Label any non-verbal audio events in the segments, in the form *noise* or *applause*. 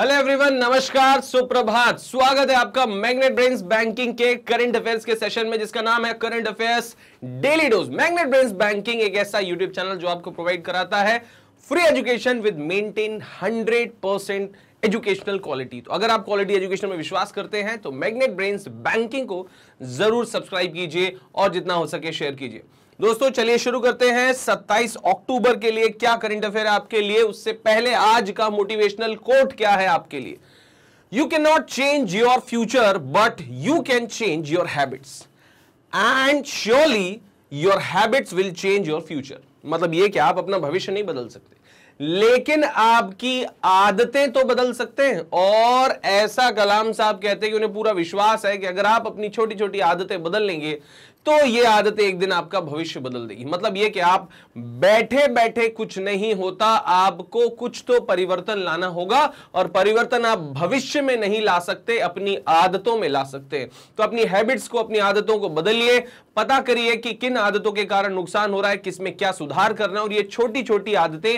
hello everyone नमस्कार सुप्रभात स्वागत है आपका मैग्नेट ब्रेन्स बैंकिंग के करंट अफेयर्स के सेशन में जिसका नाम है current affairs daily dose magnet brains banking एक ऐसा यूट्यूब चैनल जो आपको प्रोवाइड कराता है free education with maintain 100 percent educational quality तो अगर आप क्वालिटी एजुकेशन में विश्वास करते हैं तो मैग्नेट ब्रेन्स बैंकिंग को जरूर सब्सक्राइब कीजिए और जितना हो सके शेयर कीजिए दोस्तों चलिए शुरू करते हैं 27 अक्टूबर के लिए क्या करंट अफेयर आपके लिए उससे पहले आज का मोटिवेशनल कोट क्या है आपके लिए you can not change your future but you can change your habits and surely your habits will change your future मतलब ये क्या आप अपना भविष्य नहीं बदल सकते लेकिन आपकी आदतें तो बदल सकते हैं और ऐसा कलाम साहब कहते हैं कि उन्हें पूरा विश्वास है कि अगर आप अपनी छोटी छोटी आदतें बदल लेंगे तो ये आदत एक दिन आपका भविष्य बदल देगी मतलब ये कि आप बैठे बैठे कुछ नहीं होता आपको कुछ तो परिवर्तन लाना होगा और परिवर्तन आप भविष्य में नहीं ला सकते अपनी आदतों में ला सकते तो अपनी हैबिट्स को अपनी आदतों को बदलिए पता करिए कि किन आदतों के कारण नुकसान हो रहा है किसमें क्या सुधार करना और ये छोटी छोटी आदतें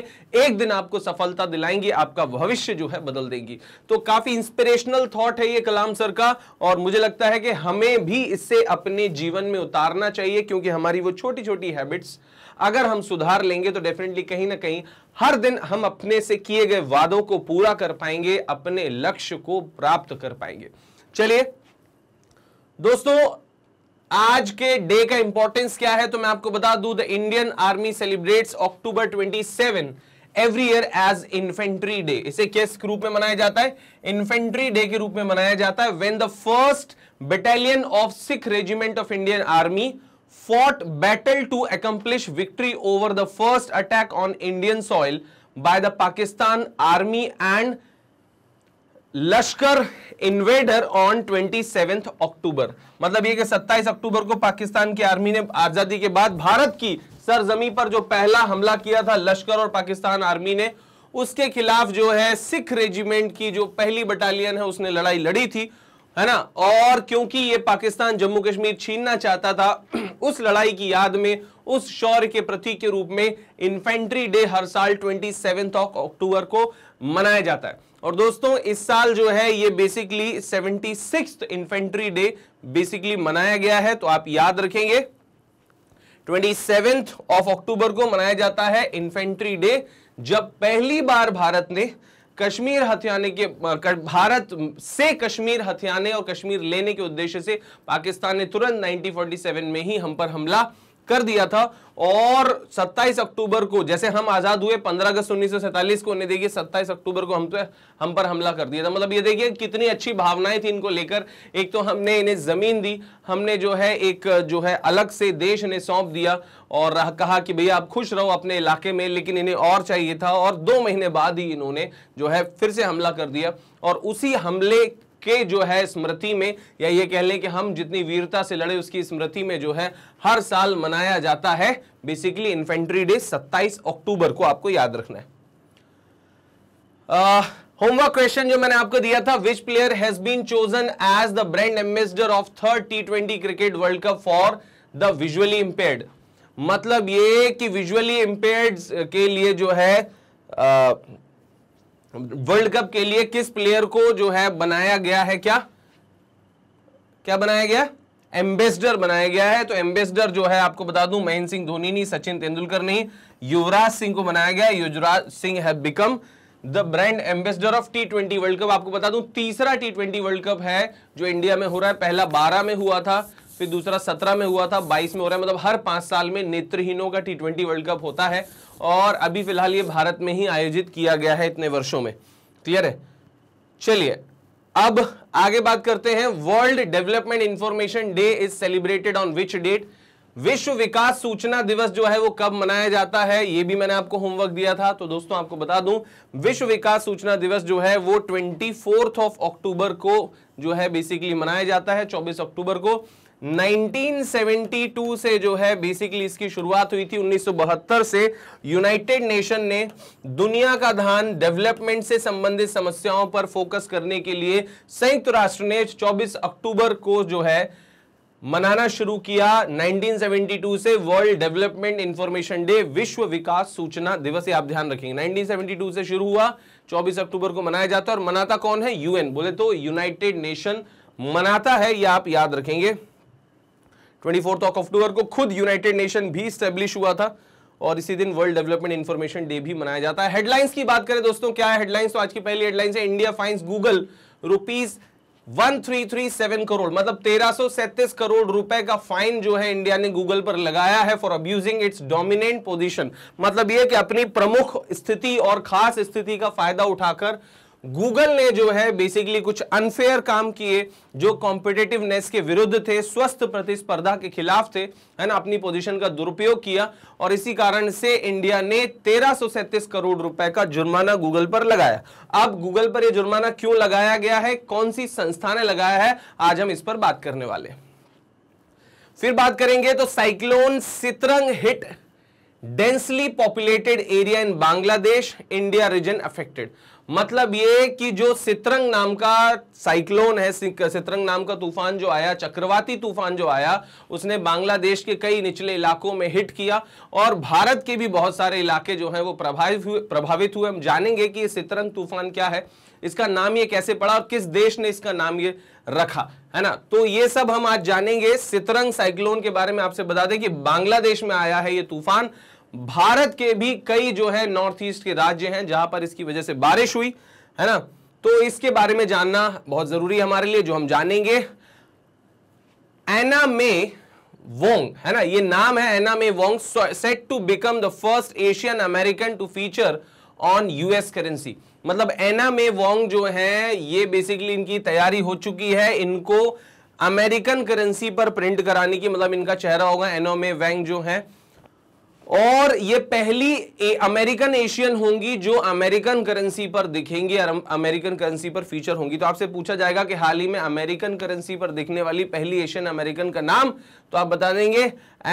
एक दिन आपको सफलता दिलाएंगी आपका भविष्य जो है बदल देगी तो काफी इंस्पिरेशनल थॉट है ये कलाम सर का और मुझे लगता है कि हमें भी इससे अपने जीवन में उतार उतारना चाहिए क्योंकि हमारी वो छोटी छोटी हैबिट्स अगर हम सुधार लेंगे तो डेफिनेटली कहीं ना कहीं हर दिन हम अपने से किए गए वादों को पूरा कर पाएंगे अपने लक्ष्य को प्राप्त कर पाएंगे चलिए दोस्तों आज के डे का इंपॉर्टेंस क्या है तो मैं आपको बता दूं the Indian army celebrates October twenty every year as infantry day इसे किस रूप में मनाया जाता है इन्फेंट्री डे के रूप में मनाया जाता है when the first battalion of Sikh regiment of Indian army fought battle to accomplish victory over the first attack on Indian soil by the Pakistan army and Lashkar invader on seventh October मतलब ये कि 27 अक्टूबर को पाकिस्तान की आर्मी ने आजादी के बाद भारत की सरजमी पर जो पहला हमला किया था लश्कर और पाकिस्तान आर्मी ने उसके खिलाफ जो है सिख रेजिमेंट की जो पहली बटालियन है उसने लड़ाई लड़ी थी है ना और क्योंकि ये पाकिस्तान जम्मू कश्मीर छीनना चाहता था *clears throat* उस लड़ाई की याद में उस शौर्य के प्रतीक के रूप में इन्फेंट्री डे हर साल ट्वेंटी सेवेंथ अक्टूबर को मनाया जाता है और दोस्तों इस साल जो है ये basically seventy six infantry day basically मनाया गया है तो आप याद रखेंगे ट्वेंटी सेवेंथ ऑफ अक्टूबर को मनाया जाता है इन्फेंट्री डे जब पहली बार भारत ने कश्मीर हथियाने के भारत से कश्मीर हथियाने और कश्मीर लेने के उद्देश्य से पाकिस्तान ने तुरंत 1947 में ही हम पर हमला कर दिया था और 27 अक्टूबर को जैसे हम आजाद हुए 15 अगस्त उन्नीस को उन्हें देखिए 27 अक्टूबर को हम पे तो हम पर हमला कर दिया था मतलब ये देखिए कितनी अच्छी भावनाएं थी इनको लेकर एक तो हमने इन्हें जमीन दी हमने जो है एक जो है अलग से देश ने सौंप दिया और कहा कि भैया आप खुश रहो अपने इलाके में लेकिन इन्हें और चाहिए था और दो महीने बाद ही इन्होंने जो है फिर से हमला कर दिया और उसी हमले के जो है स्मृति में या ये कह लें कि हम जितनी वीरता से लड़े उसकी स्मृति में जो है हर साल मनाया जाता है बेसिकली इन्फेंट्री डे 27 अक्टूबर को आपको याद रखना है होमवर्क क्वेश्चन जो मैंने आपको दिया था which player has been chosen as the brand ambassador of third T twenty cricket world cup for the visually impair मतलब ये कि विजुअली इंपेयर के लिए जो है uh, वर्ल्ड कप के लिए किस प्लेयर को जो है बनाया गया है क्या क्या बनाया गया एम्बेसडर बनाया गया है तो एम्बेसडर जो है आपको बता दूं महेंद्र सिंह धोनी नहीं सचिन तेंदुलकर नहीं युवराज सिंह को बनाया गया Yuvraj Singh have become the brand ambassador of T twenty world cup आपको बता दूं तीसरा टी ट्वेंटी वर्ल्ड कप है जो इंडिया में हो रहा है पहला बारह में हुआ था फिर दूसरा सत्रह में हुआ था बाईस में हो रहा है मतलब हर पांच साल में नेत्रहीनों का टी ट्वेंटी वर्ल्ड कप होता है और अभी फिलहाल ये भारत में ही आयोजित किया गया है इतने वर्षों में क्लियर है चलिए अब आगे बात करते हैं world development information day is celebrated on which date विश्व विकास सूचना दिवस जो है वो कब मनाया जाता है ये भी मैंने आपको होमवर्क दिया था तो दोस्तों आपको बता दूं विश्व विकास सूचना दिवस जो है वो ट्वेंटी फोर्थ ऑफ अक्टूबर को जो है बेसिकली मनाया जाता है चौबीस अक्टूबर को 1972 से जो है बेसिकली इसकी शुरुआत हुई थी 1972 से यूनाइटेड नेशन ने दुनिया का ध्यान डेवलपमेंट से संबंधित समस्याओं पर फोकस करने के लिए संयुक्त राष्ट्र ने 24 अक्टूबर को जो है मनाना शुरू किया 1972 से वर्ल्ड डेवलपमेंट इंफॉर्मेशन डे विश्व विकास सूचना दिवस आप ध्यान रखेंगे 1972 से शुरू हुआ 24 अक्टूबर को मनाया जाता है और मनाता कौन है यूएन बोले तो यूनाइटेड नेशन मनाता है यह आप याद रखेंगे ट्वेंटी फोर्थ अक्टूबर को खुद यूनाइटेड नेशन भी स्टेब्लिश हुआ था और इसी दिन वर्ल्ड डेवलपमेंट इन्फॉर्मेशन डे भी मनाया जाता है हेडलाइंस की बात करें दोस्तों क्या है हेडलाइंस तो आज की पहली हेडलाइंस है India fines Google rupees 1337 crore मतलब 1337 करोड़ रुपए का फाइन जो है इंडिया ने गूगल पर लगाया है for abusing its dominant position मतलब यह कि अपनी प्रमुख स्थिति और खास स्थिति का फायदा उठाकर गूगल ने जो है बेसिकली कुछ अनफेयर काम किए जो कॉम्पिटेटिवनेस के विरुद्ध थे स्वस्थ प्रतिस्पर्धा के खिलाफ थे है ना अपनी पोजीशन का दुरुपयोग किया और इसी कारण से इंडिया ने तेरह करोड़ रुपए का जुर्माना गूगल पर लगाया अब गूगल पर यह जुर्माना क्यों लगाया गया है कौन सी संस्था ने लगाया है आज हम इस पर बात करने वाले फिर बात करेंगे तो cyclone Sitrang hit densely populated area in Bangladesh India region affected मतलब ये कि जो सितरंग नाम का साइक्लोन है सितरंग नाम का तूफान जो आया चक्रवाती तूफान जो आया उसने बांग्लादेश के कई निचले इलाकों में हिट किया और भारत के भी बहुत सारे इलाके जो हैं वो प्रभावित हुए प्रभावित हुए हम जानेंगे कि ये सितरंग तूफान क्या है इसका नाम ये कैसे पड़ा और किस देश ने इसका नाम ये रखा है ना तो ये सब हम आज जानेंगे सितरंग साइक्लोन के बारे में आपसे बता दें कि बांग्लादेश में आया है ये तूफान भारत के भी कई जो है नॉर्थ ईस्ट के राज्य हैं जहां पर इसकी वजह से बारिश हुई है ना तो इसके बारे में जानना बहुत जरूरी है हमारे लिए जो हम जानेंगे एना में वोंग है ना ये नाम है एना में Wong set to become the first Asian American to feature on US currency मतलब एना में वोंग जो है ये बेसिकली इनकी तैयारी हो चुकी है इनको अमेरिकन करेंसी पर प्रिंट कराने की मतलब इनका चेहरा होगा एनो में वैंग जो है और ये पहली ए, अमेरिकन एशियन होंगी जो अमेरिकन करेंसी पर दिखेंगी और अमेरिकन करेंसी पर फीचर होंगी तो आपसे पूछा जाएगा कि हाल ही में अमेरिकन करेंसी पर दिखने वाली पहली एशियन अमेरिकन का नाम तो आप बता देंगे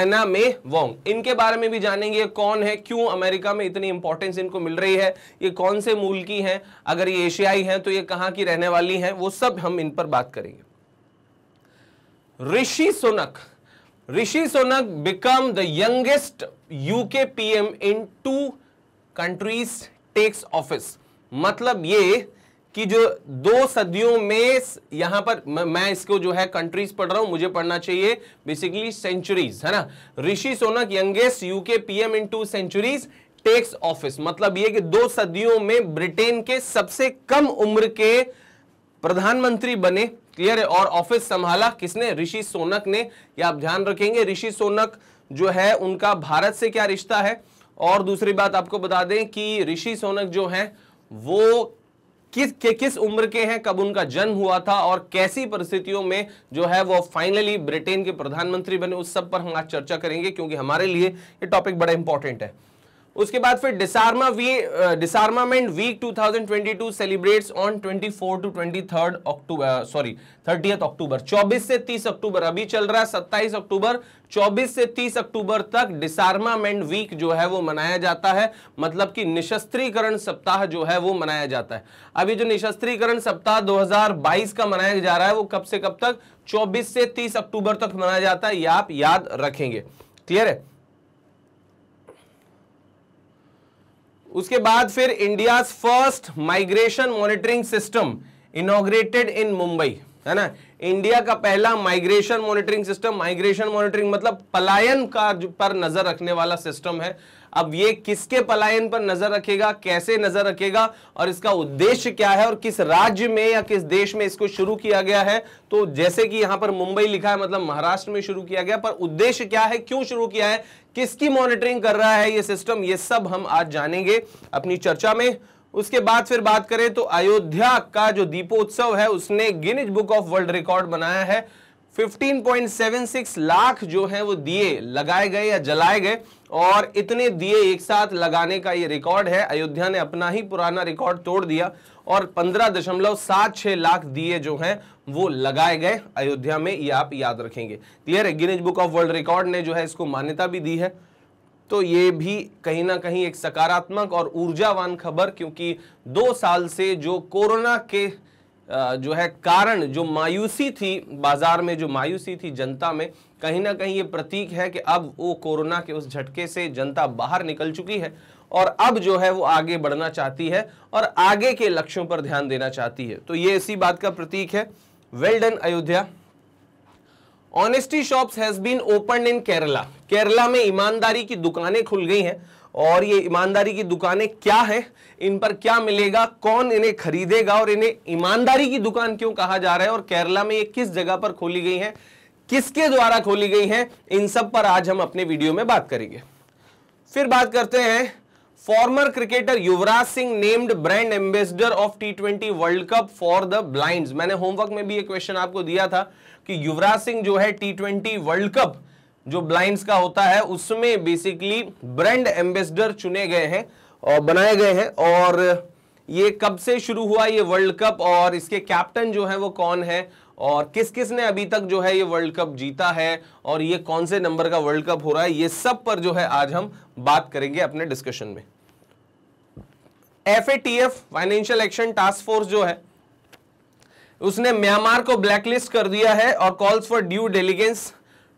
एना मे वोंग इनके बारे में भी जानेंगे कौन है क्यों अमेरिका में इतनी इंपॉर्टेंस इनको मिल रही है ये कौन से मूल की हैं अगर ये एशियाई है तो ये कहां की रहने वाली है वो सब हम इन पर बात करेंगे Rishi Sunak Rishi Sunak become the youngest UK PM in two countries takes office मतलब ये कि जो दो सदियों में यहां पर मैं इसको जो है कंट्रीज पढ़ रहा हूं मुझे पढ़ना चाहिए बेसिकली सेंचुरीज है ना Rishi Sunak youngest UK PM in two centuries takes office मतलब ये कि दो सदियों में ब्रिटेन के सबसे कम उम्र के प्रधानमंत्री बने क्लियर है और ऑफिस संभाला किसने ऋषि सोनक ने या आप ध्यान रखेंगे ऋषि सोनक जो है उनका भारत से क्या रिश्ता है और दूसरी बात आपको बता दें कि ऋषि सोनक जो हैं वो किस के किस उम्र के हैं कब उनका जन्म हुआ था और कैसी परिस्थितियों में जो है वो फाइनली ब्रिटेन के प्रधानमंत्री बने उस सब पर हम आज चर्चा करेंगे क्योंकि हमारे लिए ये टॉपिक बड़ा इंपॉर्टेंट है उसके बाद फिर डिसार्मा वी disarmament week 2022 celebrates on 24 to 23 October sorry 30th October 24 से 30 अक्टूबर अभी चल रहा है 27 अक्टूबर 24 से 30 अक्टूबर तक डिसार्मामेंट वीक जो है वो मनाया जाता है मतलब कि निशस्त्रीकरण सप्ताह जो है वो मनाया जाता है अभी जो निशस्त्रीकरण सप्ताह 2022 का मनाया जा रहा है वो कब से कब तक 24 से 30 अक्टूबर तक मनाया जाता है ये आप याद रखेंगे क्लियर है उसके बाद फिर India first migration monitoring system inaugurated in Mumbai है ना इंडिया का पहला migration monitoring system migration monitoring मतलब पलायन का पर नजर रखने वाला सिस्टम है अब ये किसके पलायन पर नजर रखेगा कैसे नजर रखेगा और इसका उद्देश्य क्या है और किस राज्य में या किस देश में इसको शुरू किया गया है तो जैसे कि यहां पर मुंबई लिखा है मतलब महाराष्ट्र में शुरू किया गया पर उद्देश्य क्या है क्यों शुरू किया है किसकी मॉनिटरिंग कर रहा है ये सिस्टम ये सब हम आज जानेंगे अपनी चर्चा में उसके बाद फिर बात करें तो अयोध्या का जो दीपोत्सव है उसने Guinness book of world record बनाया है 15.76 लाख जो है वो दिए लगाए गए या जलाए गए और इतने दिए एक साथ लगाने का ये रिकॉर्ड है अयोध्या ने अपना ही पुराना रिकॉर्ड तोड़ दिया और 15.76 लाख दिए जो हैं वो लगाए गए अयोध्या में ये आप याद रखेंगे क्लियर है Guinness book of world record ने जो है इसको मान्यता भी दी है तो ये भी कहीं ना कहीं एक सकारात्मक और ऊर्जावान खबर क्योंकि दो साल से जो कोरोना के जो है कारण जो मायूसी थी बाजार में जो मायूसी थी जनता में कहीं ना कहीं ये प्रतीक है कि अब वो कोरोना के उस झटके से जनता बाहर निकल चुकी है और अब जो है वो आगे बढ़ना चाहती है और आगे के लक्ष्यों पर ध्यान देना चाहती है तो ये इसी बात का प्रतीक है well done Ayodhya honesty shops has been open in Kerala Kerala में ईमानदारी की दुकानें खुल गई हैं और ये ईमानदारी की दुकानें क्या हैं इन पर क्या मिलेगा कौन इन्हें खरीदेगा और इन्हें ईमानदारी की दुकान क्यों कहा जा रहा है और केरला में ये किस जगह पर खोली गई हैं किसके द्वारा खोली गई हैं इन सब पर आज हम अपने वीडियो में बात करेंगे फिर बात करते हैं former cricketer Yuvraj Singh named brand ambassador of T twenty world cup for the blinds मैंने होमवर्क में भी ये क्वेश्चन आपको दिया था कि युवराज सिंह जो है टी ट्वेंटी वर्ल्ड कप जो ब्लाइंड्स का होता है उसमें बेसिकली ब्रांड एम्बेसडर चुने गए हैं और बनाए गए हैं और ये कब से शुरू हुआ ये वर्ल्ड कप और इसके कैप्टन जो है वो कौन है और किस किस ने अभी तक जो है ये वर्ल्ड कप जीता है और ये कौन से नंबर का वर्ल्ड कप हो रहा है ये सब पर जो है आज हम बात करेंगे अपने डिस्कशन में F financial action task force जो है उसने म्यांमार को ब्लैकलिस्ट कर दिया है और calls for due diligence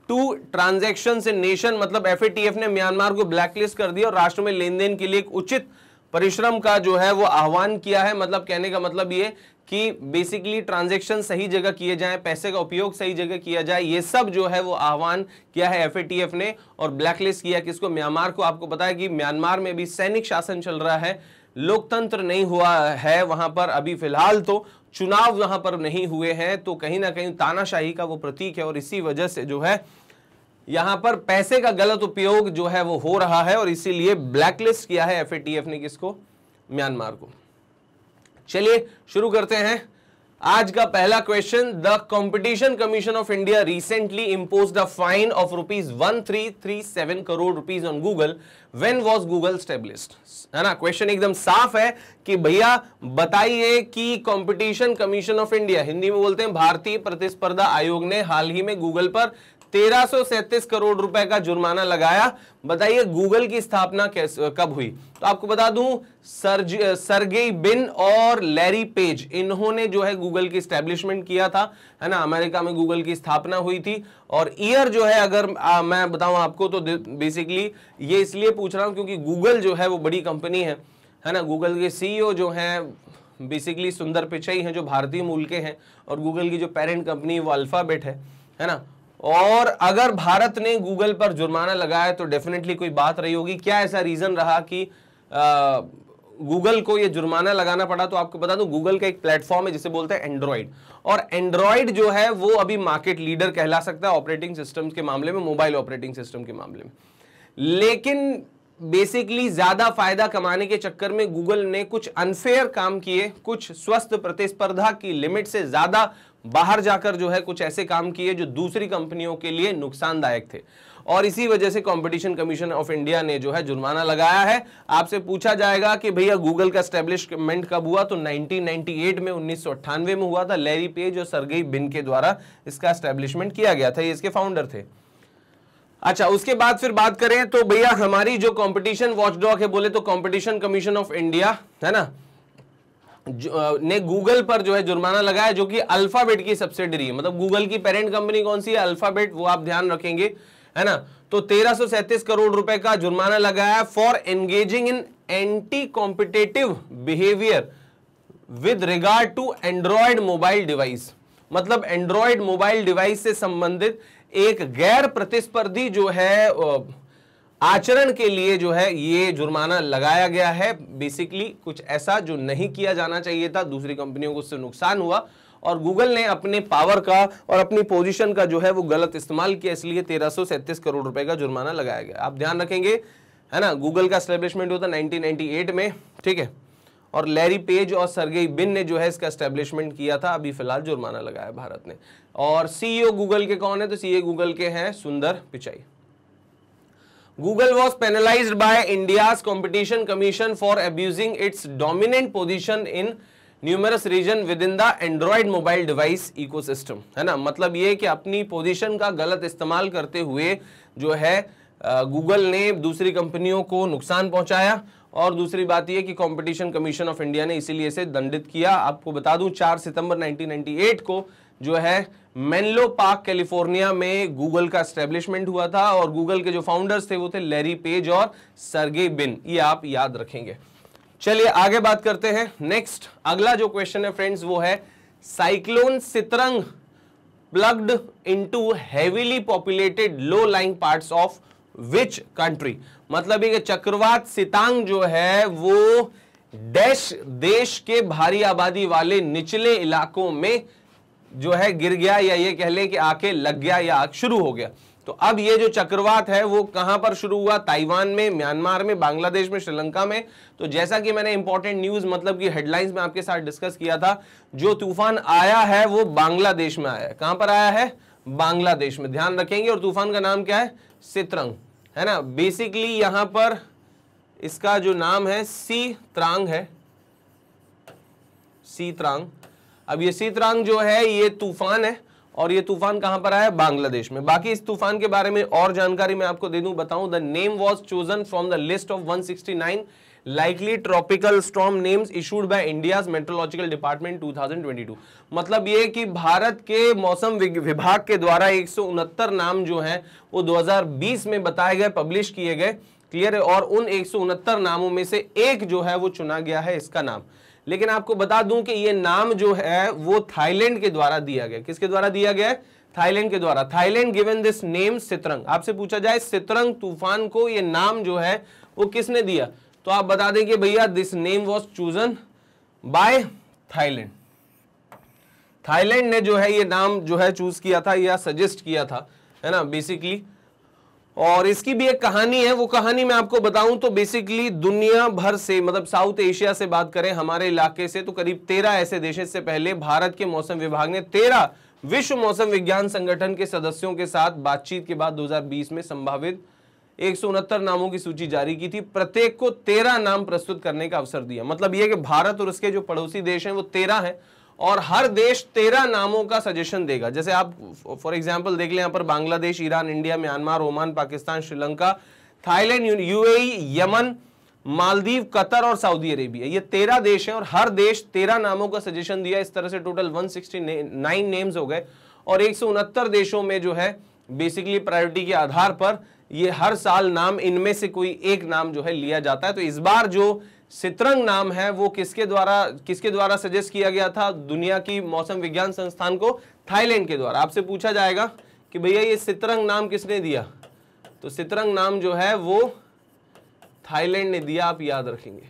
to transaction in nation मतलब एफ ने म्यांमार को ब्लैकलिस्ट कर दिया और राष्ट्र में लेन देन के लिए एक उचित परिश्रम का जो है वो आह्वान किया है मतलब कहने का मतलब ये कि बेसिकली ट्रांजेक्शन सही जगह किए जाएं पैसे का उपयोग सही जगह किया जाए ये सब जो है वो आह्वान किया है एफएटीएफ ने और ब्लैकलिस्ट किया किसको म्यांमार को आपको बताया कि म्यांमार में भी सैनिक शासन चल रहा है लोकतंत्र नहीं हुआ है वहां पर अभी फिलहाल तो चुनाव यहां पर नहीं हुए हैं तो कहीं ना कहीं तानाशाही का वो प्रतीक है और इसी वजह से जो है यहां पर पैसे का गलत उपयोग जो है वो हो रहा है और इसीलिए ब्लैकलिस्ट किया है एफ ने किसको म्यांमार को चलिए शुरू करते हैं आज का पहला question the competition commission of India recently impose the fine of rupees one three three seven crore rupees on Google when was Google established है ना क्वेश्चन एकदम साफ है कि भैया बताइए कि competition commission of India Hindi में बोलते हैं भारतीय प्रतिस्पर्धा आयोग ने हाल ही में गूगल पर 1337 करोड़ रुपए का जुर्माना लगाया बताइए गूगल की स्थापना कब हुई तो आपको बता दूं सर्ज सरगेई बिन और लैरी पेज इन्होंने जो है गूगल की स्टैब्लिशमेंट किया था है ना अमेरिका में गूगल की स्थापना हुई थी और ईयर जो है अगर आ, मैं बताऊं आपको तो बेसिकली ये इसलिए पूछ रहा हूं क्योंकि गूगल जो है वो बड़ी कंपनी है है ना गूगल के सीईओ e जो हैं बेसिकली सुंदर पिचाई हैं जो भारतीय मूल के हैं और गूगल की जो पेरेंट कंपनी वो अल्फ़ाबेट है है ना और अगर भारत ने गूगल पर जुर्माना लगाया तो डेफिनेटली कोई बात रही होगी क्या ऐसा रीज़न रहा कि गूगल को ये जुर्माना लगाना पड़ा तो आपको बता दूं गूगल का एक प्लेटफॉर्म है जिसे बोलते हैं एंड्रॉइड और एंड्रॉइड जो है वो अभी मार्केट लीडर कहला सकता है ऑपरेटिंग सिस्टम के मामले में मोबाइल ऑपरेटिंग सिस्टम के मामले में लेकिन बेसिकली ज्यादा फायदा कमाने के चक्कर में गूगल ने कुछ अनफेयर काम किए कुछ स्वस्थ प्रतिस्पर्धा की लिमिट से ज्यादा बाहर जाकर जो है कुछ ऐसे काम किए जो दूसरी कंपनियों के लिए नुकसानदायक थे और इसी वजह से कंपटीशन कमीशन ऑफ इंडिया ने जो है जुर्माना लगाया है आपसे पूछा जाएगा कि भैया गूगल का स्टेब्लिशमेंट कब हुआ तो 1998 में उन्नीस में हुआ था लैरी पेज और सरगई बिन के द्वारा इसका स्टेब्लिशमेंट किया गया था ये इसके फाउंडर थे अच्छा उसके बाद फिर बात करें तो भैया हमारी जो कंपटीशन वॉचडॉग है बोले तो कंपटीशन कमीशन ऑफ इंडिया है ना ने गूगल पर जो है जुर्माना लगाया जो कि अल्फाबेट की सब्सिडरी है मतलब गूगल की पेरेंट कंपनी कौन सी है अल्फाबेट वो आप ध्यान रखेंगे है ना तो तेरह करोड़ रुपए का जुर्माना लगाया for engaging in anti competitive behaviour with regard to android mobile device मतलब एंड्रॉयड मोबाइल डिवाइस से संबंधित एक गैर प्रतिस्पर्धी जो है आचरण के लिए जो है ये जुर्माना लगाया गया है बेसिकली कुछ ऐसा जो नहीं किया जाना चाहिए था दूसरी कंपनियों को उससे नुकसान हुआ और गूगल ने अपने पावर का और अपनी पोजीशन का जो है वो गलत इस्तेमाल किया इसलिए तेरह करोड़ रुपए का जुर्माना लगाया गया आप ध्यान रखेंगे है ना गूगल का स्टेब्लिशमेंट होता नाइनटीन में ठीक है और लैरी पेज और सरगेई बिन ने जो है इसका स्टेब्लिशमेंट किया था अभी फिलहाल जुर्माना लगाया भारत ने और सीईओ गूगल e के कौन है तो सीईओ गूगल e के हैं Sundar Pichai Google was penalize by India competition commission for abusing its dominant position in numerous region with in the android mobile device ecosystem है ना मतलब ये कि अपनी पोजिशन का गलत इस्तेमाल करते हुए जो है गूगल ने दूसरी कंपनियों को नुकसान पहुंचाया और दूसरी बात यह कि कंपटीशन कमीशन ऑफ इंडिया ने इसीलिए इसे दंडित किया आपको बता दूं 4 सितंबर 1998 को जो है मेनलो पार्क कैलिफोर्निया में गूगल का स्टेब्लिशमेंट हुआ था और गूगल के जो फाउंडर्स थे वो थे लेरी पेज और सरगे बिन ये आप याद रखेंगे चलिए आगे बात करते हैं नेक्स्ट अगला जो क्वेश्चन है फ्रेंड्स वो है cyclone Sitrang plugged into heavily populated low lying parts of which country मतलब ये चक्रवात सितांग जो है वो डैश देश के भारी आबादी वाले निचले इलाकों में जो है गिर गया या ये कह ले कि आके लग गया या आग शुरू हो गया तो अब ये जो चक्रवात है वो कहां पर शुरू हुआ ताइवान में म्यांमार में बांग्लादेश में श्रीलंका में तो जैसा कि मैंने इंपॉर्टेंट न्यूज मतलब कि हेडलाइंस में आपके साथ डिस्कस किया था जो तूफान आया है वो बांग्लादेश में आया है कहां पर आया है बांग्लादेश में ध्यान रखेंगे और तूफान का नाम क्या है सितरंग है ना बेसिकली यहां पर इसका जो नाम है सी त्रांग है सी त्रांग अब ये सीतरांग जो है ये तूफान है और ये तूफान कहां पर आया बांग्लादेश में बाकी इस तूफान के बारे में और जानकारी मैं आपको दे दूं बताऊं the name was chosen from the list of 169 likely tropical storm names issued by India meteorological department 2022 मतलब ये कि भारत के मौसम विभाग के द्वारा एक नाम जो है वो 2020 में बताए गए पब्लिश किए गए क्लियर है और उन एक नामों में से एक जो है वो चुना गया है इसका नाम लेकिन आपको बता दूं कि ये नाम जो है वो थाईलैंड के द्वारा दिया गया किसके द्वारा दिया गया है थाईलैंड के द्वारा Thailand given this name Sitrang आपसे पूछा जाए सितरंग तूफान को ये नाम जो है वो किसने दिया तो आप बता दें कि भैया this name was chosen by Thailand Thailand ने जो है ये नाम जो है चूज किया था या सजेस्ट किया था है ना बेसिकली और इसकी भी एक कहानी है वो कहानी मैं आपको बताऊं तो बेसिकली दुनिया भर से मतलब साउथ एशिया से बात करें हमारे इलाके से तो करीब तेरह ऐसे देश से पहले भारत के मौसम विभाग ने तेरह विश्व मौसम विज्ञान संगठन के सदस्यों के साथ बातचीत के बाद 2020 में संभावित एक नामों की सूची जारी की थी प्रत्येक को तेरह नाम प्रस्तुत करने का अवसर दिया मतलब यह कि भारत और उसके जो पड़ोसी देश हैं वो तेरह हैं और हर देश तेरह नामों का सजेशन देगा जैसे आप फॉर एग्जाम्पल देख लें यहां पर Bangladesh Iran India Myanmar Oman Pakistan Sri Lanka Thailand UAE Yemen Maldives Qatar और सऊदी अरेबिया ये तेरह देश हैं और हर देश तेरह नामों का सजेशन दिया इस तरह से टोटल 169 नेम्स हो गए और एक देशों में जो है बेसिकली प्रायोरिटी के आधार पर ये हर साल नाम इनमें से कोई एक नाम जो है लिया जाता है तो इस बार जो सितरंग नाम है वो किसके द्वारा किसके द्वारा सजेस्ट किया गया था दुनिया की मौसम विज्ञान संस्थान को थाईलैंड के द्वारा आपसे पूछा जाएगा कि भैया ये सितरंग नाम किसने दिया तो सितरंग नाम जो है वो थाईलैंड ने दिया आप याद रखेंगे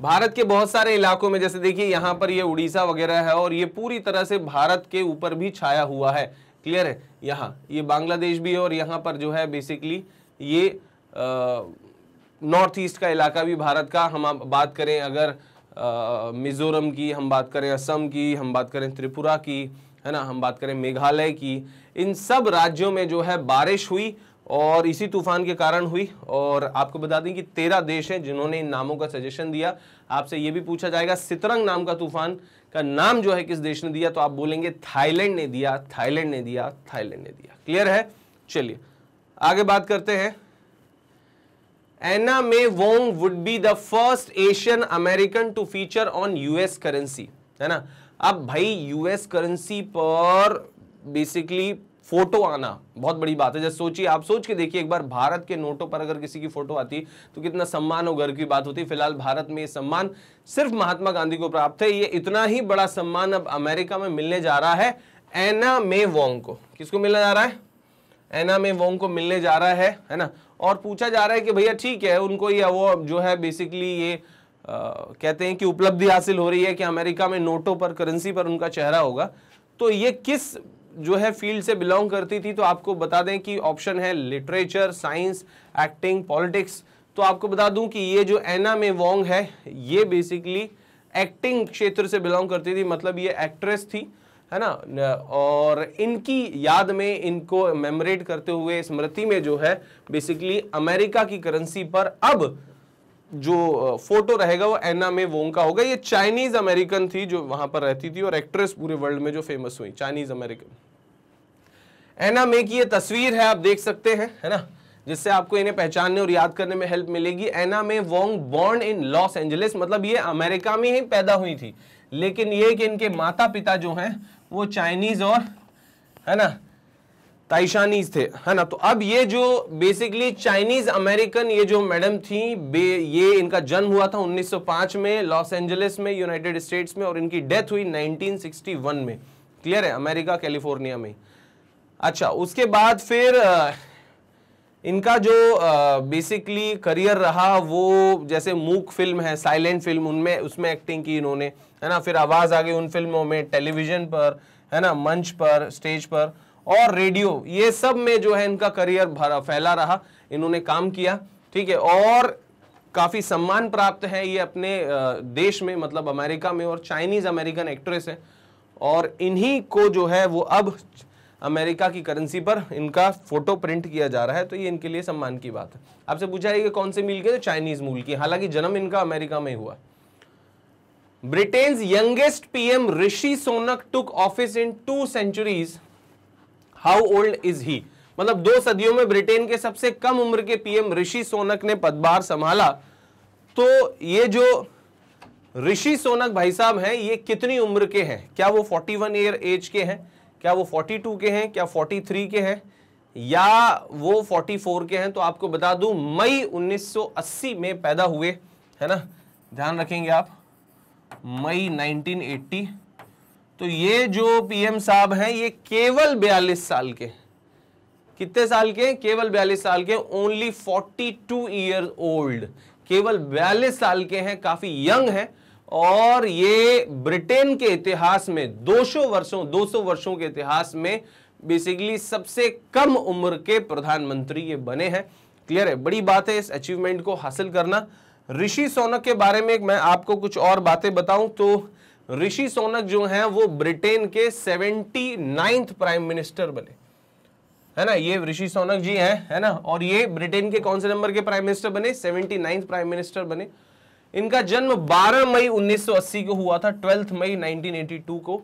भारत के बहुत सारे इलाकों में जैसे देखिए यहां पर ये उड़ीसा वगैरह है और ये पूरी तरह से भारत के ऊपर भी छाया हुआ है क्लियर है यहाँ ये बांग्लादेश भी है और यहाँ पर जो है बेसिकली ये आ, नॉर्थ ईस्ट का इलाका भी भारत का हम आप बात करें अगर मिज़ोरम की हम बात करें असम की हम बात करें त्रिपुरा की है ना हम बात करें मेघालय की इन सब राज्यों में जो है बारिश हुई और इसी तूफान के कारण हुई और आपको बता दें कि तेरह देश हैं जिन्होंने इन नामों का सजेशन दिया आपसे ये भी पूछा जाएगा सितरंग नाम का तूफान का नाम जो है किस देश ने दिया तो आप बोलेंगे थाईलैंड ने दिया थाईलैंड ने दिया थाईलैंड ने दिया क्लियर है चलिए आगे बात करते हैं Anna May Wong would be the first Asian American to feature on US currency है ना अब भाई यूएस करेंसी पर बेसिकली फोटो आना बहुत बड़ी बात है जैसे सोचिए आप सोच के देखिए एक बार भारत के नोटों पर अगर किसी की फोटो आती तो कितना सम्मान और गर्व की बात होती फिलहाल भारत में ये सम्मान सिर्फ महात्मा गांधी को प्राप्त है ये इतना ही बड़ा सम्मान अब अमेरिका में मिलने जा रहा है एना मे वोंग को किसको मिलने जा रहा है एना मे वोंग को मिलने जा रहा है है ना और पूछा जा रहा है कि भैया ठीक है उनको ये वो जो है बेसिकली ये आ, कहते हैं कि उपलब्धि हासिल हो रही है कि अमेरिका में नोटों पर करेंसी पर उनका चेहरा होगा तो ये किस जो है फील्ड से बिलोंग करती थी तो आपको बता दें कि ऑप्शन है लिटरेचर साइंस एक्टिंग पॉलिटिक्स तो आपको बता दूं कि ये जो एना में वोंग है ये बेसिकली एक्टिंग क्षेत्र से बिलोंग करती थी मतलब ये एक्ट्रेस थी है ना और इनकी याद में इनको मेमोरेट करते हुए स्मृति में जो है बेसिकली अमेरिका की करेंसी पर अब जो फोटो रहेगा वो एना में वोंग का होगा ये चाइनीज अमेरिकन थी जो वहां पर रहती थी और एक्ट्रेस पूरे वर्ल्ड में जो फेमस हुई चाइनीज अमेरिकन एना मे की ये तस्वीर है आप देख सकते हैं है ना जिससे आपको इन्हें पहचानने और याद करने में हेल्प मिलेगी एना में Wong born in Los Angeles मतलब ये अमेरिका में ही पैदा हुई थी लेकिन ये कि इनके माता पिता जो हैं वो चाइनीज और है ना ताइशानीज थे है ना तो अब ये जो बेसिकली चाइनीज अमेरिकन ये जो मैडम थी ये इनका जन्म हुआ था 1905 में लॉस एंजलिस में यूनाइटेड स्टेट्स में और इनकी डेथ हुई 1961 में क्लियर है अमेरिका कैलिफोर्निया में अच्छा उसके बाद फिर इनका जो बेसिकली करियर रहा वो जैसे मूक फिल्म है साइलेंट फिल्म उनमें उसमें एक्टिंग की इन्होंने है ना फिर आवाज़ आ गई उन फिल्मों में टेलीविज़न पर है ना मंच पर स्टेज पर और रेडियो ये सब में जो है इनका करियर भरा फैला रहा इन्होंने काम किया ठीक है और काफ़ी सम्मान प्राप्त है ये अपने देश में मतलब अमेरिका में और चाइनीज़ अमेरिकन एक्ट्रेस है और इन्हीं को जो है वो अब अमेरिका की करेंसी पर इनका फोटो प्रिंट किया जा रहा है तो ये इनके लिए सम्मान की बात है आपसे पूछा है कि कौन से मिल के तो चाइनीज़ मूल की हालांकि जन्म इनका अमेरिका में हुआ है Britain's youngest PM Rishi Sunak took office in two century how old is he मतलब दो सदियों में ब्रिटेन के सबसे कम उम्र के पीएम ऋषि सोनक ने पदभार संभाला तो ये जो ऋषि सोनक भाई साहब हैं ये कितनी उम्र के हैं क्या वो 41 ईयर एज के हैं क्या वो 42 के हैं क्या 43 के हैं या वो 44 के हैं तो आपको बता दूं मई 1980 में पैदा हुए है ना ध्यान रखेंगे आप मई 1980 तो ये जो पीएम साहब हैं ये केवल 42 साल के कितने साल के केवल 42 साल के ओनली 42 टू ईयर ओल्ड केवल 42 साल के हैं काफी यंग हैं और ये ब्रिटेन के इतिहास में 200 वर्षों 200 वर्षों के इतिहास में बेसिकली सबसे कम उम्र के प्रधानमंत्री ये बने हैं क्लियर है बड़ी बात है इस अचीवमेंट को हासिल करना ऋषि सोनक के बारे में मैं आपको कुछ और बातें बताऊं तो ऋषि सोनक जो हैं वो ब्रिटेन के सेवेंटी नाइन्थ प्राइम मिनिस्टर बने है ना ये ऋषि सोनक जी हैं है ना और ये ब्रिटेन के कौन से नंबर के प्राइम मिनिस्टर बने सेवेंटी नाइन्थ प्राइम मिनिस्टर बने इनका जन्म 12 मई 1980 को हुआ था ट्वेल्थ मई 1982 को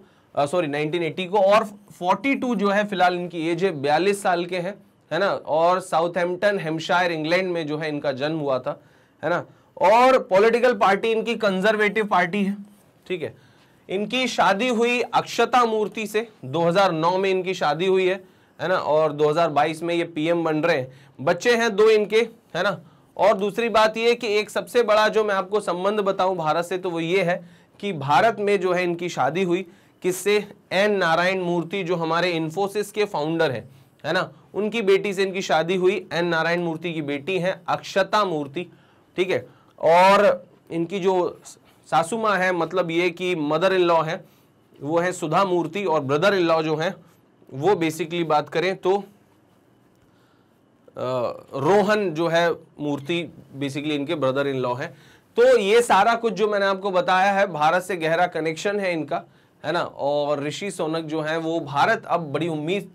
सॉरी 1980 को और 42 जो है फिलहाल इनकी एज है बयालीस साल के हैं है ना और साउथहैम्पटन हेम्पशायर इंग्लैंड में जो है इनका जन्म हुआ था है ना और पॉलिटिकल पार्टी इनकी कंजर्वेटिव पार्टी है ठीक है इनकी शादी हुई अक्षता मूर्ति से 2009 में इनकी शादी हुई है है ना और 2022 में ये पीएम बन रहे हैं बच्चे हैं दो इनके है ना और दूसरी बात ये कि एक सबसे बड़ा जो मैं आपको संबंध बताऊं भारत से तो वो ये है कि भारत में जो है इनकी शादी हुई किससे एन नारायण मूर्ति जो हमारे इन्फोसिस के फाउंडर है है ना उनकी बेटी से इनकी शादी हुई एन नारायण मूर्ति की बेटी है अक्षता मूर्ति ठीक है और इनकी जो सासू माँ है मतलब ये कि मदर इन लॉ है वो है सुधा मूर्ति और ब्रदर इन लॉ जो है वो बेसिकली बात करें तो रोहन जो है मूर्ति बेसिकली इनके ब्रदर इन लॉ है तो ये सारा कुछ जो मैंने आपको बताया है भारत से गहरा कनेक्शन है इनका है ना और ऋषि सोनक जो है वो भारत अब बड़ी उम्मीद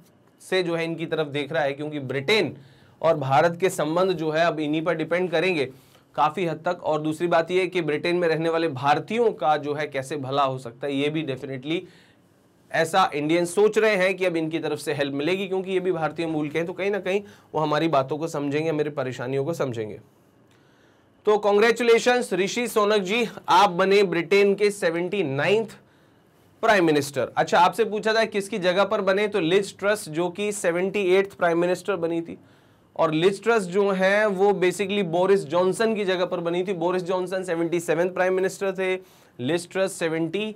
से जो है इनकी तरफ देख रहा है क्योंकि ब्रिटेन और भारत के संबंध जो है अब इन्हीं पर डिपेंड करेंगे काफ़ी हद तक और दूसरी बात यह कि ब्रिटेन में रहने वाले भारतीयों का जो है कैसे भला हो सकता है ये भी डेफिनेटली ऐसा इंडियन सोच रहे हैं कि अब इनकी तरफ से हेल्प मिलेगी क्योंकि ये भी भारतीय मूल के हैं तो कहीं ना कहीं वो हमारी बातों को समझेंगे मेरी परेशानियों को समझेंगे तो कॉन्ग्रेचुलेशन ऋषि सोनक जी आप बने ब्रिटेन के सेवेंटी नाइन्थ प्राइम मिनिस्टर अच्छा आपसे पूछा था किसकी जगह पर बने तो लिज ट्रस्ट जो कि सेवेंटी प्राइम मिनिस्टर बनी थी और लिस्ट्रस जो है वो बेसिकली बोरिस जॉनसन की जगह पर बनी थी Boris Johnson seventy prime minister थे Liz Truss seventy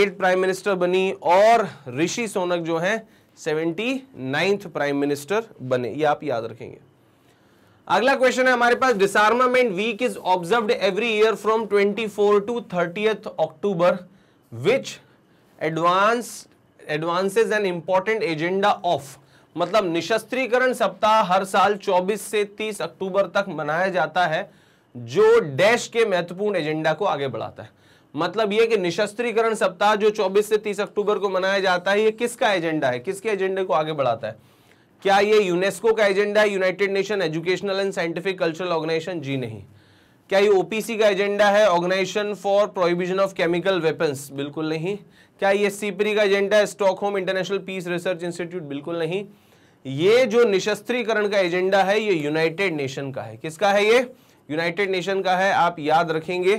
eight prime minister बनी और ऋषि सोनक जो है सेवेंटी नाइन्थ प्राइम मिनिस्टर बने ये आप याद रखेंगे अगला क्वेश्चन है हमारे पास disarmament week is observe every year from 24 to thirtieth October which advance advances an important agenda of मतलब निशस्त्रीकरण सप्ताह हर साल 24 से 30 अक्टूबर तक मनाया जाता है जो डैश के महत्वपूर्ण एजेंडा को आगे बढ़ाता है मतलब यह कि निशस्त्रीकरण सप्ताह जो 24 से 30 अक्टूबर को मनाया जाता है यह किसका एजेंडा है किसके एजेंडे को आगे बढ़ाता है क्या यह यूनेस्को का एजेंडा है United Nation educational and scientific cultural organization जी नहीं क्या ये ओपीसी का एजेंडा है organization for prohibition of chemical weapons बिल्कुल नहीं क्या ये सीपरी का एजेंडा है Stockholm international peace research institute बिल्कुल नहीं ये जो निशस्त्रीकरण का एजेंडा है ये यूनाइटेड नेशन का है किसका है ये यूनाइटेड नेशन का है आप याद रखेंगे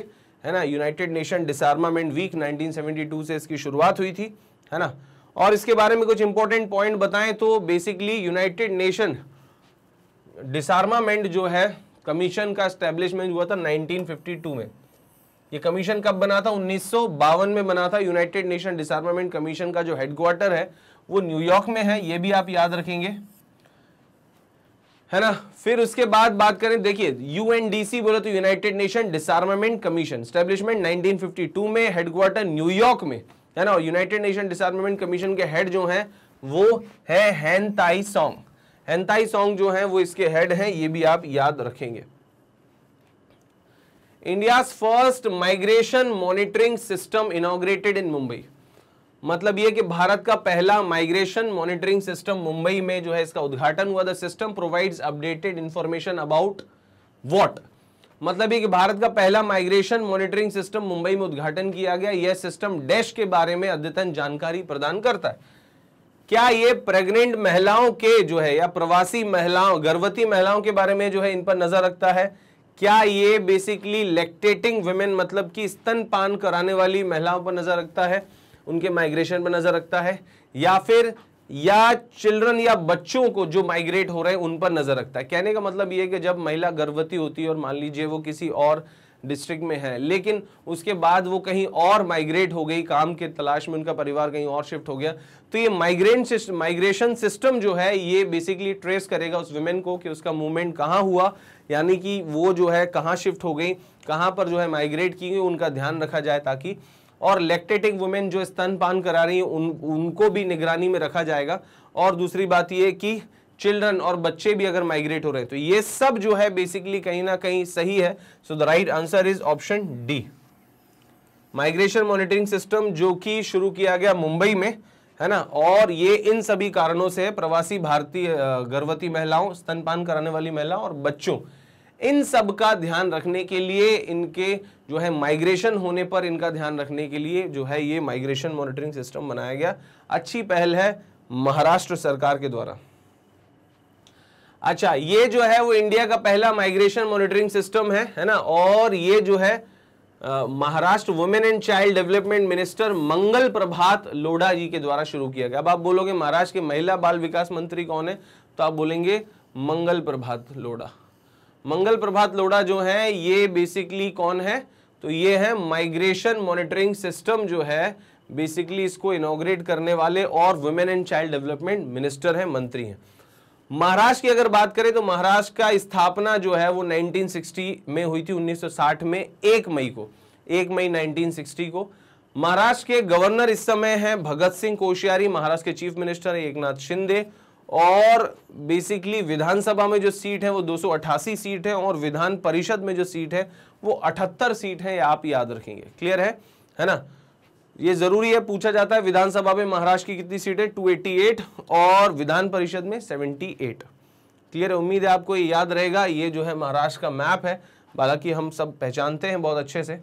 है ना यूनाइटेड नेशन डिसआर्मामेंट वीक 1972 से इसकी शुरुआत हुई थी है ना और इसके बारे में कुछ इंपॉर्टेंट पॉइंट बताएं तो बेसिकली यूनाइटेड नेशन डिसआर्मामेंट जो है कमीशन का स्टेब्लिशमेंट हुआ था नाइनटीन में ये कमीशन कब बना था उन्नीस में बना था यूनाइटेड नेशन डिसमेंट कमीशन का जो हेडक्वार्टर है वो न्यूयॉर्क में है ये भी आप याद रखेंगे है ना फिर उसके बाद बात करें देखिए यूएनडीसी बोले तो United Nation disarmament commission establishment 1952 में हेडक्वार्टर न्यूयॉर्क में है ना यूनाइटेड नेशन डिसमेंट कमीशन के हेड जो हैं वो है हैंताई सॉन्ग हैंताई सॉन्ग जो है वो इसके हेड हैं ये भी आप याद रखेंगे India's first migration monitoring system inaugurated in Mumbai मतलब यह कि भारत का पहला माइग्रेशन मॉनिटरिंग सिस्टम मुंबई में जो है इसका उद्घाटन हुआ the system provides updated information about what मतलब ये कि भारत का पहला माइग्रेशन मॉनिटरिंग सिस्टम मुंबई में उद्घाटन किया गया यह सिस्टम डैश के बारे में अद्यतन जानकारी प्रदान करता है क्या ये प्रेग्नेंट महिलाओं के जो है या प्रवासी महिलाओं गर्भवती महिलाओं के बारे में जो है इन पर नजर रखता है क्या ये बेसिकली लेक्टेटिंग वुमेन मतलब कि स्तनपान कराने वाली महिलाओं पर नजर रखता है उनके माइग्रेशन पर नजर रखता है या फिर या चिल्ड्रन या बच्चों को जो माइग्रेट हो रहे हैं उन पर नजर रखता है कहने का मतलब ये है कि जब महिला गर्भवती होती है और मान लीजिए वो किसी और डिस्ट्रिक्ट में है लेकिन उसके बाद वो कहीं और माइग्रेट हो गई काम के तलाश में उनका परिवार कहीं और शिफ्ट हो गया तो ये माइग्रेन माइग्रेशन सिस्टम जो है ये बेसिकली ट्रेस करेगा उस वुमेन को कि उसका मूवमेंट कहाँ हुआ यानी कि वो जो है कहाँ शिफ्ट हो गई कहाँ पर जो है माइग्रेट की गई उनका ध्यान रखा जाए ताकि और लेक्टेटिक वुमेन जो स्तनपान करा रही हैं उन उनको भी निगरानी में रखा जाएगा और दूसरी बात ये कि चिल्ड्रन और बच्चे भी अगर माइग्रेट हो रहे हैं तो ये सब जो है बेसिकली कहीं ना कहीं सही है so the right answer is option D migration monitoring system जो कि शुरू किया गया मुंबई में है ना और ये इन सभी कारणों से प्रवासी भारतीय गर्भवती महिलाओं स्तनपान कराने वाली महिलाओं और बच्चों इन सब का ध्यान रखने के लिए इनके जो है माइग्रेशन होने पर इनका ध्यान रखने के लिए जो है ये माइग्रेशन मॉनिटरिंग सिस्टम बनाया गया अच्छी पहल है महाराष्ट्र सरकार के द्वारा अच्छा ये जो है वो इंडिया का पहला माइग्रेशन मॉनिटरिंग सिस्टम है है ना और ये जो है Maharashtra women and child development minister Mangal Prabhat Lodha ji के द्वारा शुरू किया गया अब आप बोलोगे महाराष्ट्र के महिला बाल विकास मंत्री कौन है तो आप बोलेंगे मंगल प्रभात लोढ़ा मंगल प्रभात लोढ़ा जो है ये बेसिकली कौन है तो ये है माइग्रेशन मॉनिटरिंग सिस्टम जो है बेसिकली इसको इनोग्रेट करने वाले और women and child development minister हैं मंत्री हैं महाराष्ट्र की अगर बात करें तो महाराष्ट्र का स्थापना जो है वो 1960 में हुई थी 1960 में एक मई को एक मई 1960 को महाराष्ट्र के गवर्नर इस समय हैं भगत सिंह कोश्यारी महाराष्ट्र के चीफ मिनिस्टर है एकनाथ शिंदे और बेसिकली विधानसभा में जो सीट है वो 288 सीट है और विधान परिषद में जो सीट है वो अठहत्तर सीट है आप याद रखेंगे क्लियर है है ना ये जरूरी है पूछा जाता है विधानसभा में महाराष्ट्र की कितनी सीटें एट और विधान परिषद में सेवेंटी एट क्लियर है उम्मीद है आपको ये याद रहेगा ये जो है महाराष्ट्र का मैप है हालांकि हम सब पहचानते हैं बहुत अच्छे से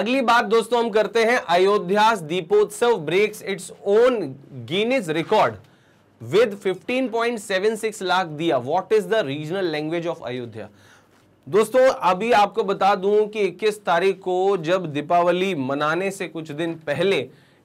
अगली बात दोस्तों हम करते हैं Ayodhya Deepotsav breaks its own Guinness record with 15.76 lakh diya what is the regional language of Ayodhya दोस्तों अभी आपको बता दूं कि 21 तारीख को जब दीपावली मनाने से कुछ दिन पहले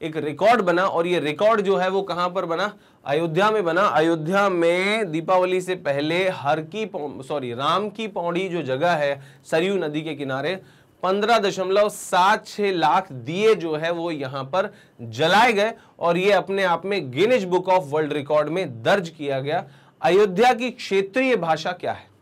एक रिकॉर्ड बना और ये रिकॉर्ड जो है वो कहां पर बना अयोध्या में बना अयोध्या में दीपावली से पहले हर की सॉरी राम की पौड़ी जो जगह है सरयू नदी के किनारे पंद्रह दशमलव सात छह लाख दिए जो है वो यहां पर जलाए गए और ये अपने आप में Guinness book of world record में दर्ज किया गया अयोध्या की क्षेत्रीय भाषा क्या है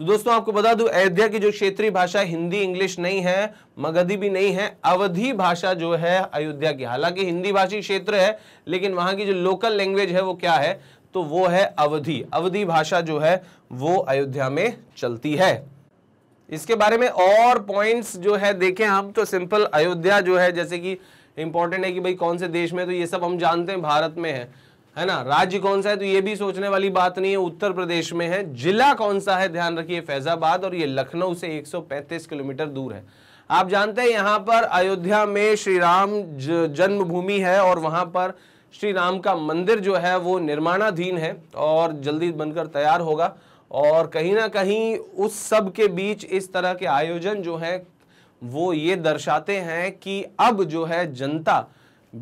तो दोस्तों आपको बता दूं अयोध्या की जो क्षेत्रीय भाषा हिंदी इंग्लिश नहीं है मगधी भी नहीं है अवधि भाषा जो है अयोध्या की हालांकि हिंदी भाषी क्षेत्र है लेकिन वहां की जो लोकल लैंग्वेज है वो क्या है तो वो है अवधि अवधि भाषा जो है वो अयोध्या में चलती है इसके बारे में और पॉइंट्स जो है देखें हम तो सिंपल अयोध्या जो है जैसे कि इंपॉर्टेंट है कि भाई कौन से देश में तो ये सब हम जानते हैं भारत में है है ना राज्य कौन सा है तो ये भी सोचने वाली बात नहीं है उत्तर प्रदेश में है जिला कौन सा है ध्यान रखिए फैजाबाद और ये लखनऊ से 135 किलोमीटर दूर है आप जानते हैं यहां पर अयोध्या में श्री राम जन्मभूमि है और वहां पर श्री राम का मंदिर जो है वो निर्माणाधीन है और जल्दी बनकर तैयार होगा और कहीं ना कहीं उस सब के बीच इस तरह के आयोजन जो है वो ये दर्शाते हैं कि अब जो है जनता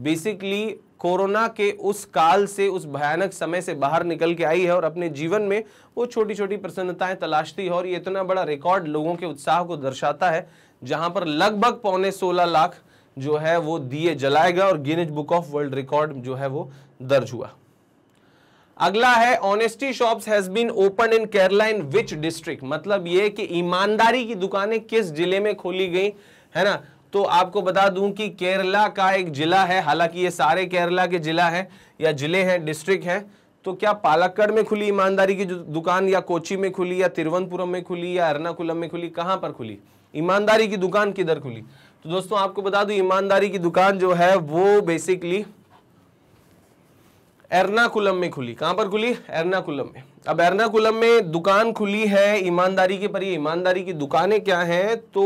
बेसिकली कोरोना के उस काल से उस भयानक समय से बाहर निकल के आई है और अपने जीवन में वो छोटी छोटी प्रसन्नताएं तलाशती है और ये इतना बड़ा रिकॉर्ड लोगों के उत्साह को दर्शाता है जहां पर लगभग पौने सोलह लाख जो है वो दिए जलाए गए और Guinness book of world record जो है वो दर्ज हुआ अगला है honesty shops has been open in Kerala in which district मतलब ये कि ईमानदारी की दुकानें किस जिले में खोली गई है ना तो आपको बता दूं कि केरला का एक जिला है हालांकि ये सारे केरला के जिला हैं या जिले हैं डिस्ट्रिक्ट हैं तो क्या पालक्कड़ में खुली ईमानदारी की दुकान या कोची में खुली या तिरुवनपुरम में खुली या एर्नाकुलम में खुली कहां पर खुली ईमानदारी की दुकान किधर खुली तो दोस्तों आपको बता दूं ईमानदारी की दुकान जो है वो बेसिकली एर्नाकुलम में खुली कहां पर खुली एर्नाकुलम में अब एर्नाकुलम में दुकान खुली है ईमानदारी के पर ईमानदारी की दुकानें क्या है तो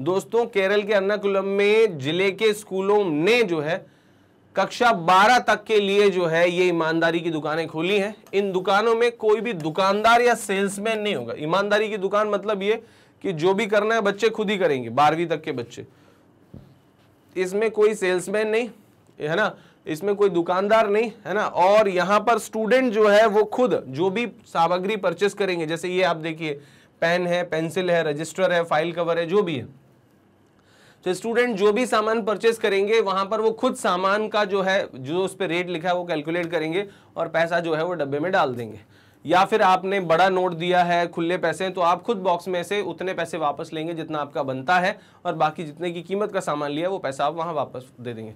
दोस्तों केरल के अन्नाकुलम में जिले के स्कूलों ने जो है कक्षा 12 तक के लिए जो है ये ईमानदारी की दुकानें खोली हैं इन दुकानों में कोई भी दुकानदार या सेल्समैन नहीं होगा ईमानदारी की दुकान मतलब ये कि जो भी करना है बच्चे खुद ही करेंगे बारहवीं तक के बच्चे इसमें कोई सेल्समैन नहीं है ना इसमें कोई दुकानदार नहीं है ना और यहाँ पर स्टूडेंट जो है वो खुद जो भी सामग्री परचेस करेंगे जैसे ये आप देखिए पेन है पेंसिल है रजिस्टर है फाइल कवर है जो भी है तो स्टूडेंट जो भी सामान परचेस करेंगे वहां पर वो खुद सामान का जो है जो उस पर रेट लिखा है वो कैलकुलेट करेंगे और पैसा जो है वो डब्बे में डाल देंगे या फिर आपने बड़ा नोट दिया है खुले पैसे तो आप खुद बॉक्स में से उतने पैसे वापस लेंगे जितना आपका बनता है और बाकी जितने की कीमत का सामान लिया वो पैसा आप वहाँ वापस दे देंगे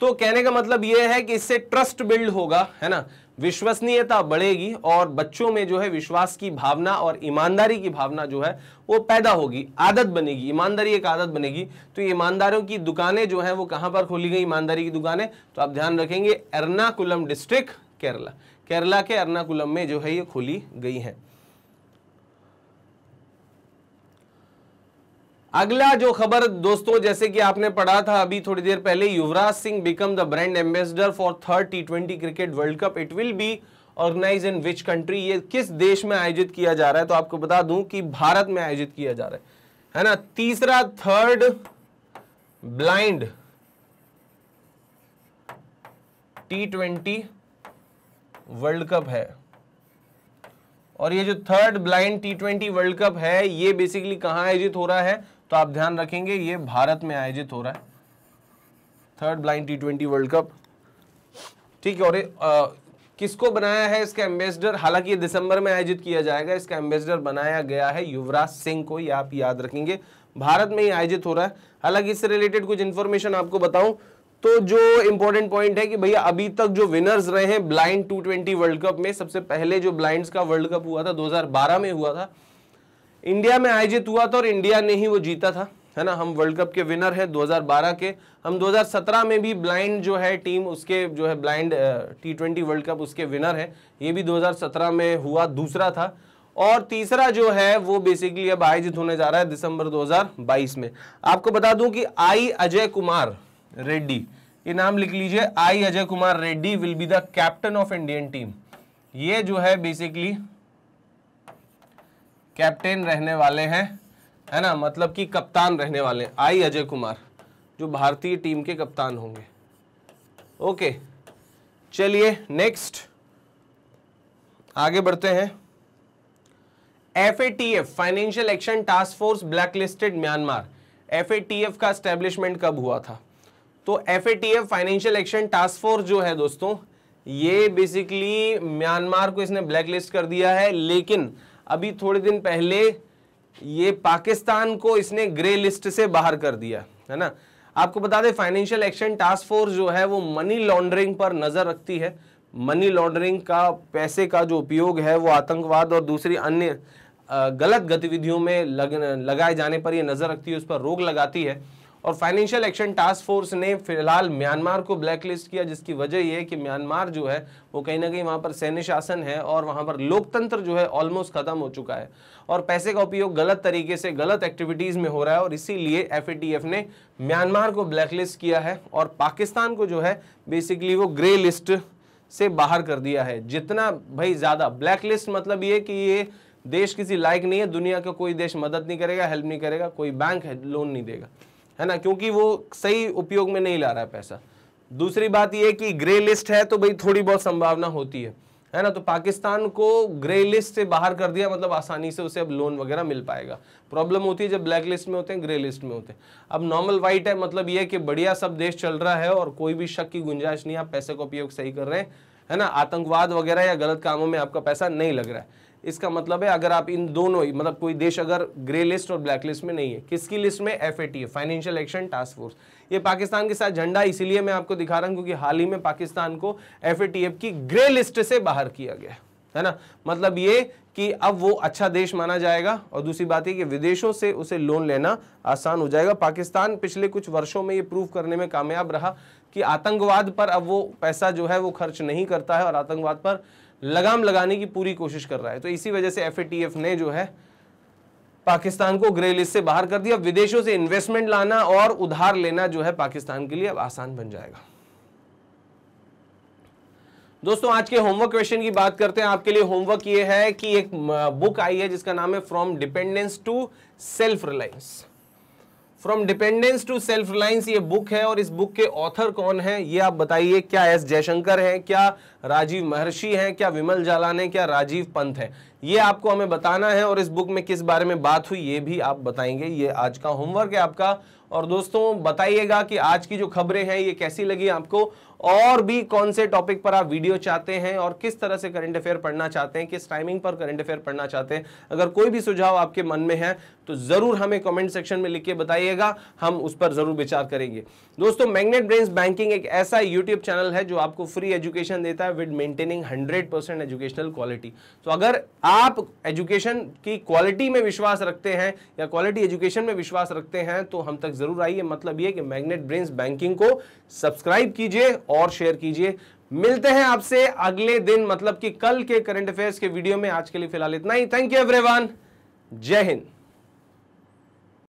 तो कहने का मतलब ये है कि इससे ट्रस्ट बिल्ड होगा है ना विश्वसनीयता बढ़ेगी और बच्चों में जो है विश्वास की भावना और ईमानदारी की भावना जो है वो पैदा होगी आदत बनेगी ईमानदारी एक आदत बनेगी तो ईमानदारों की दुकानें जो है वो कहाँ पर खोली गई ईमानदारी की दुकानें तो आप ध्यान रखेंगे एर्नाकुलम डिस्ट्रिक्ट केरला केरला के एर्नाकुलम में जो है ये खोली गई हैं अगला जो खबर दोस्तों जैसे कि आपने पढ़ा था अभी थोड़ी देर पहले Yuvraj Singh become the brand ambassador for third T twenty cricket world cup it will be organize in which country ये किस देश में आयोजित किया जा रहा है तो आपको बता दूं कि भारत में आयोजित किया जा रहा है है ना तीसरा third blind T twenty world cup है और ये जो third blind T twenty world cup है ये बेसिकली कहां आयोजित हो रहा है तो आप ध्यान रखेंगे ये भारत में आयोजित हो रहा है third blind T twenty world cup ठीक है और आ, किसको बनाया है इसका एम्बेसडर हालांकि ये दिसंबर में आयोजित किया जाएगा इसका एम्बेसडर बनाया गया है युवराज सिंह को ये आप याद रखेंगे भारत में ही आयोजित हो रहा है हालांकि इससे रिलेटेड कुछ इन्फॉर्मेशन आपको बताऊं तो जो इंपॉर्टेंट पॉइंट है कि भैया अभी तक जो विनर्स रहे हैं ब्लाइंड टू वर्ल्ड कप में सबसे पहले जो ब्लाइंड का वर्ल्ड कप हुआ था दो में हुआ था इंडिया में आयोजित हुआ था और इंडिया ने ही वो जीता था है ना हम वर्ल्ड कप के विनर हैं 2012 के हम 2017 में भी ब्लाइंड जो है टीम उसके जो है blind T twenty world cup उसके विनर है ये भी 2017 में हुआ दूसरा था और तीसरा जो है वो बेसिकली अब आयोजित होने जा रहा है दिसंबर 2022 में आपको बता दूं कि आई अजय कुमार रेड्डी ये नाम लिख लीजिए I Ajay Kumar Reddy will be the captain of Indian team ये जो है बेसिकली कैप्टन रहने वाले हैं है ना मतलब कि कप्तान रहने वाले आई अजय कुमार जो भारतीय टीम के कप्तान होंगे ओके चलिए नेक्स्ट आगे बढ़ते हैं F financial action task force blacklisted Myanmar F का एस्टेब्लिशमेंट कब हुआ था तो F financial action task force जो है दोस्तों ये बेसिकली म्यांमार को इसने ब्लैकलिस्ट कर दिया है लेकिन अभी थोड़े दिन पहले ये पाकिस्तान को इसने ग्रे लिस्ट से बाहर कर दिया है ना आपको बता दें फाइनेंशियल एक्शन टास्क फोर्स जो है वो मनी लॉन्ड्रिंग पर नज़र रखती है मनी लॉन्ड्रिंग का पैसे का जो उपयोग है वो आतंकवाद और दूसरी अन्य गलत गतिविधियों में लग लगाए जाने पर ये नज़र रखती है उस पर रोक लगाती है और फाइनेंशियल एक्शन टास्क फोर्स ने फिलहाल म्यांमार को ब्लैकलिस्ट किया जिसकी वजह यह है कि म्यांमार जो है वो कहीं ना कहीं वहाँ पर सैन्य शासन है और वहाँ पर लोकतंत्र जो है ऑलमोस्ट खत्म हो चुका है और पैसे का उपयोग गलत तरीके से गलत एक्टिविटीज़ में हो रहा है और इसीलिए एफ ने म्यांमार को ब्लैकलिस्ट किया है और पाकिस्तान को जो है बेसिकली वो ग्रे लिस्ट से बाहर कर दिया है जितना भाई ज़्यादा ब्लैकलिस्ट मतलब ये कि ये देश किसी लायक नहीं है दुनिया का कोई देश मदद नहीं करेगा हेल्प नहीं करेगा कोई बैंक है लोन नहीं देगा है ना क्योंकि वो सही उपयोग में नहीं ला रहा है पैसा दूसरी बात ये कि ग्रे लिस्ट है तो भाई थोड़ी बहुत संभावना होती है है ना तो पाकिस्तान को ग्रे लिस्ट से बाहर कर दिया मतलब आसानी से उसे अब लोन वगैरह मिल पाएगा प्रॉब्लम होती है जब ब्लैक लिस्ट में होते हैं ग्रे लिस्ट में होते हैं अब नॉर्मल वाइट है मतलब ये कि बढ़िया सब देश चल रहा है और कोई भी शक की गुंजाइश नहीं आप पैसे का उपयोग सही कर रहे हैं है ना आतंकवाद वगैरह या गलत कामों में आपका पैसा नहीं लग रहा है इसका मतलब है अगर आप इन दोनों ही मतलब कोई देश अगर ग्रे लिस्ट और ब्लैक लिस्ट में नहीं है किसकी लिस्ट में F financial action task force ये पाकिस्तान के साथ झंडा इसीलिए मैं आपको दिखा रहा हूँ क्योंकि हाल ही में पाकिस्तान को एफ की ग्रे लिस्ट से बाहर किया गया है ना मतलब ये कि अब वो अच्छा देश माना जाएगा और दूसरी बात ये कि विदेशों से उसे लोन लेना आसान हो जाएगा पाकिस्तान पिछले कुछ वर्षों में ये प्रूव करने में कामयाब रहा कि आतंकवाद पर अब वो पैसा जो है वो खर्च नहीं करता है और आतंकवाद पर लगाम लगाने की पूरी कोशिश कर रहा है तो इसी वजह से एफ ने जो है पाकिस्तान को ग्रे लिस्ट से बाहर कर दिया विदेशों से इन्वेस्टमेंट लाना और उधार लेना जो है पाकिस्तान के लिए अब आसान बन जाएगा दोस्तों आज के होमवर्क क्वेश्चन की बात करते हैं आपके लिए होमवर्क ये है कि एक बुक आई है जिसका नाम है from dependence to self reliance from dependence to self reliance ये बुक है और इस बुक के ऑथर कौन है ये आप बताइए क्या एस जयशंकर हैं क्या राजीव महर्षि हैं क्या विमल जालान है क्या राजीव पंत है ये आपको हमें बताना है और इस बुक में किस बारे में बात हुई ये भी आप बताएंगे ये आज का होमवर्क है आपका और दोस्तों बताइएगा कि आज की जो खबरें हैं ये कैसी लगी आपको और भी कौन से टॉपिक पर आप वीडियो चाहते हैं और किस तरह से करंट अफेयर पढ़ना चाहते हैं किस टाइमिंग पर करंट अफेयर पढ़ना चाहते हैं अगर कोई भी सुझाव आपके मन में है तो ज़रूर हमें कमेंट सेक्शन में लिख के बताइएगा हम उस पर ज़रूर विचार करेंगे दोस्तों मैग्नेट ब्रेन्स बैंकिंग एक ऐसा यूट्यूब चैनल है जो आपको फ्री एजुकेशन देता है with maintaining hundred percent educational quality तो अगर आप एजुकेशन की क्वालिटी में विश्वास रखते हैं या क्वालिटी एजुकेशन में विश्वास रखते हैं तो हम तक ज़रूर आइए मतलब ये कि मैग्नेट ब्रेन्स बैंकिंग को सब्सक्राइब कीजिए और शेयर कीजिए मिलते हैं आपसे अगले दिन मतलब कि कल के करंट अफेयर्स के वीडियो में आज के लिए फिलहाल इतना ही थैंक यू एवरीवन जय हिंद